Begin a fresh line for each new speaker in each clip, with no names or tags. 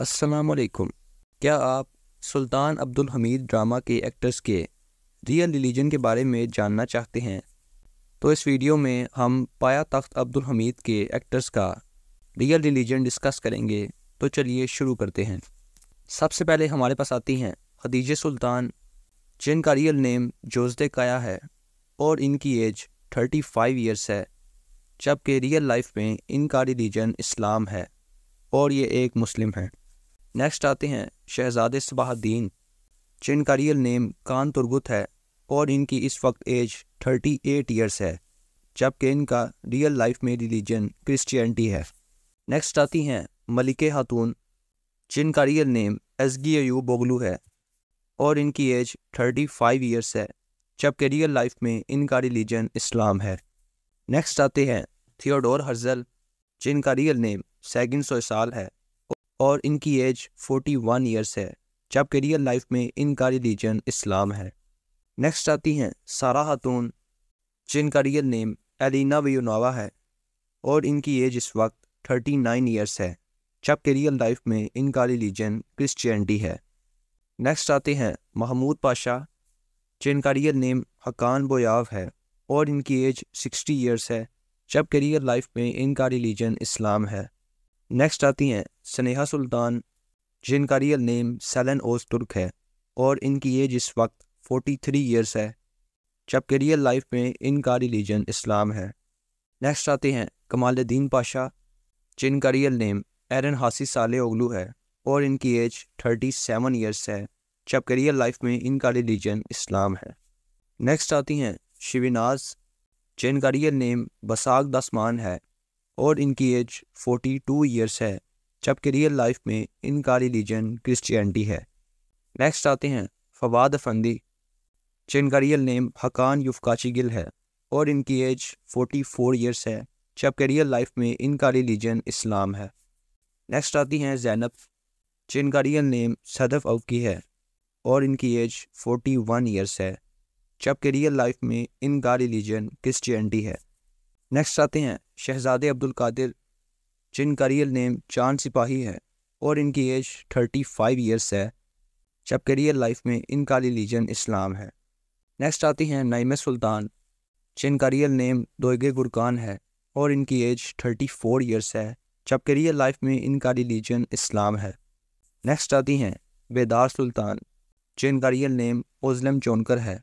असलकुम क्या आप सुल्तान अब्दुल हमीद ड्रामा के एक्टर्स के रियल रिलीजन के बारे में जानना चाहते हैं तो इस वीडियो में हम पाया तख्त अब्दुल हमीद के एक्टर्स का रियल रिलीजन डिस्कस करेंगे तो चलिए शुरू करते हैं सबसे पहले हमारे पास आती हैं खदीज सुल्तान जिनका रियल नेम जोजदे काया है और इनकी एज 35 ईयर्स है जबकि रियल लाइफ में इनका रिलीजन इस्लाम है और ये एक मुस्लिम है नेक्स्ट आते हैं शहजादे सबाहद्दीन जिनका रियल नेम कान तुर्गुत है और इनकी इस वक्त एज 38 ईयर्स है जबकि इनका रियल लाइफ में रिलीजन क्रिश्चियनिटी है नेक्स्ट आती हैं मलिक हातून जिनका रियल नेम एसगी यू बोगलू है और इनकी एज 35 ईयर्स है जबकि रियल लाइफ में इनका रिलीजन इस्लाम है नेक्स्ट आते हैं थियोडोर हर्जल जिनका रियल नेम सैगिन सोसाल है और इनकी एज 41 इयर्स है जबकि रियल लाइफ में इनका रिलीजन इस्लाम है नेक्स्ट आती हैं सारा हतून जिनका रियल नेम एलिना वयूनावा है और इनकी एज इस वक्त 39 ईयर्स है जबकि रियल लाइफ में इनका रिलीजन क्रिश्चियनिटी है नेक्स्ट आते हैं महमूद पाशा जिनका रियल नेम हकान बोयाव है और इनकी एज 60 इयर्स है जबकि रियल लाइफ में इनका रिलीजन इस्लाम है नेक्स्ट आती हैं स्नेहा सुल्तान जिनका रियल नेम सेलन ओज तुर्क है और इनकी एज इस वक्त 43 थ्री ईयर्स है जबकि रियल लाइफ में इनका रिलीजन इस्लाम है नेक्स्ट आते हैं कमालद्दीन पाशा जिनका रियल नेम एरन हासी साले ओगलू है और इनकी एज 37 सेवन ईयर्स है जबकि रियल लाइफ में इनका रिलीजन इस्लाम है नेक्स्ट आती हैं शिविनाज जिनका रियल नेम बसाक दसमान है और इनकी एज 42 ईयर्स है जबकि रियल लाइफ में इनका रिलीजन क्रिश्चियनिटी है नेक्स्ट आते हैं फवाद अफंदी जिनका real name Hakan Yufkacigil है और इनकी एज 44 इयर्स है जबकि रियल लाइफ में इनका रिलीजन इस्लाम है नेक्स्ट आती हैं जैनब जिनका रियल नेम सदफ अवकी है और इनकी एज 41 इयर्स है जबकि रियल लाइफ में इनका रिलीजन क्रिश्चियनिटी है नेक्स्ट आते हैं शहजादे अब्दुल कादिर जिनका रियल नेम चांद सिपाही है और इनकी एज 35 ईयर्स है जबकि रियल लाइफ में इनका रिलीजन इस्लाम है नेक्स्ट आती हैं नईम सुल्तान जिनका रियल नेम दोगे गुरकान है और इनकी एज 34 ईयर्स है जबकि रियल लाइफ में इनका रिलीजन इस्लाम है नेक्स्ट आती हैं बेदार सुल्तान जिनका रियल नेम ओजलम चौनकर है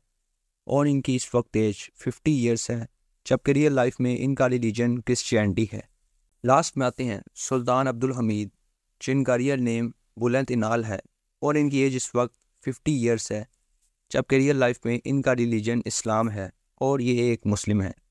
और इनकी इस वक्त एज 50 इयर्स है जबकि रियल लाइफ में इनका रिलीजन क्रिश्चियनिटी है लास्ट में आते हैं सुल्तान अब्दुल हमीद जिनका रियल नेम बुलंद इनाल है और इनकी एज इस वक्त फिफ्टी ईयर्स है जबकि रियल लाइफ में इनका रिलीजन इस्लाम है और ये एक मुस्लिम है